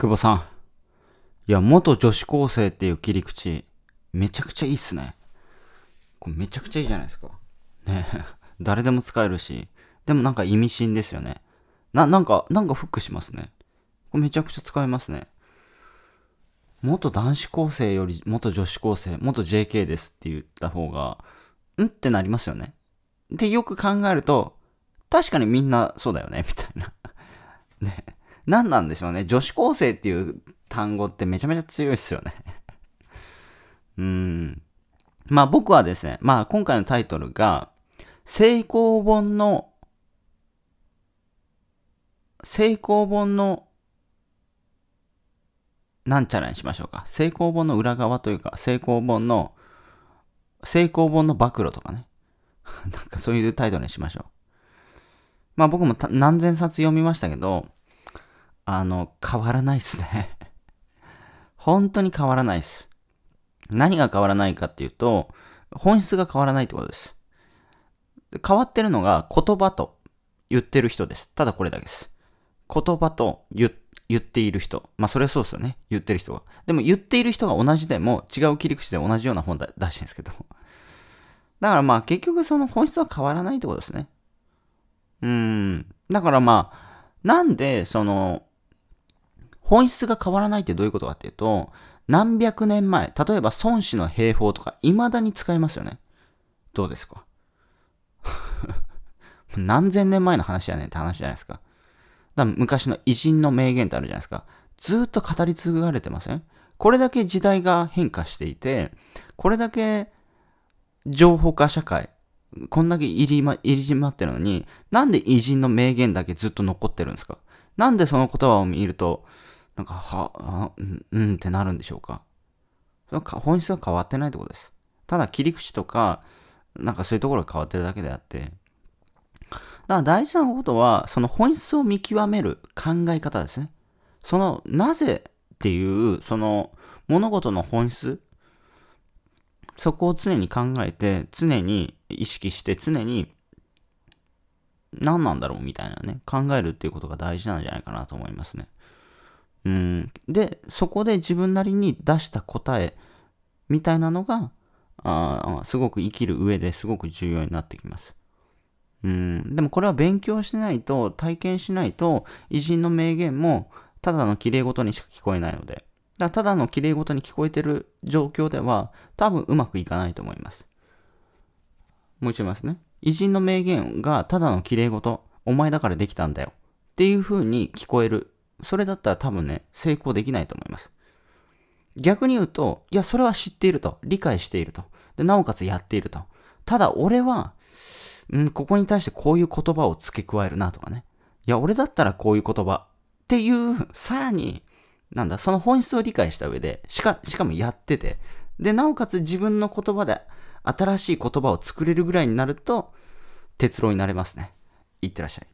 久保さん。いや、元女子高生っていう切り口、めちゃくちゃいいっすね。これめちゃくちゃいいじゃないですか。ね 誰でも使えるし、でもなんか意味深ですよね。な、なんか、なんかフックしますね。これめちゃくちゃ使えますね。元男子高生より元女子高生、元 JK ですって言った方が、んってなりますよね。で、よく考えると、確かにみんなそうだよね、みたいな。ね。何なんでしょうね。女子高生っていう単語ってめちゃめちゃ強いっすよね うん。まあ僕はですね、まあ今回のタイトルが、成功本の、成功本の、なんちゃらにしましょうか。成功本の裏側というか、成功本の、成功本の暴露とかね。なんかそういうタイトルにしましょう。まあ僕も何千冊読みましたけど、あの、変わらないっすね 本当に変わらないっす。何が変わらないかっていうと、本質が変わらないってことです。変わってるのが言葉と言ってる人です。ただこれだけです。言葉と言っている人。まあそれはそうですよね。言ってる人が。でも言っている人が同じでも違う切り口で同じような本出してるんですけど。だからまあ結局その本質は変わらないってことですね。うーん。だからまあ、なんでその本質が変わらないってどういうことかっていうと、何百年前、例えば孫子の兵法とか、未だに使いますよね。どうですか 何千年前の話やねんって話じゃないですか。だ昔の偉人の名言ってあるじゃないですか。ずっと語り継がれてませんこれだけ時代が変化していて、これだけ情報化社会、こんだけ入り,、ま、入りじまってるのに、なんで偉人の名言だけずっと残ってるんですかなんでその言葉を見ると、なんか、は、あうん、うんってなるんでしょうか。それ本質は変わってないってことです。ただ切り口とか、なんかそういうところが変わってるだけであって。だから大事なことは、その本質を見極める考え方ですね。その、なぜっていう、その、物事の本質、そこを常に考えて、常に意識して、常に何なんだろうみたいなね、考えるっていうことが大事なんじゃないかなと思いますね。うん、でそこで自分なりに出した答えみたいなのがあすごく生きる上ですごく重要になってきます。うん、でもこれは勉強しないと体験しないと偉人の名言もただの綺麗事にしか聞こえないのでだただの綺麗事に聞こえてる状況では多分うまくいかないと思います。もう一度言いますね。偉人の名言がただの綺麗事お前だからできたんだよっていう風に聞こえるそれだったら多分ね、成功できないと思います。逆に言うと、いや、それは知っていると。理解していると。で、なおかつやっていると。ただ、俺は、うん、ここに対してこういう言葉を付け加えるなとかね。いや、俺だったらこういう言葉っていう、さらに、なんだ、その本質を理解した上で、しか、しかもやってて、で、なおかつ自分の言葉で新しい言葉を作れるぐらいになると、結郎になれますね。いってらっしゃい。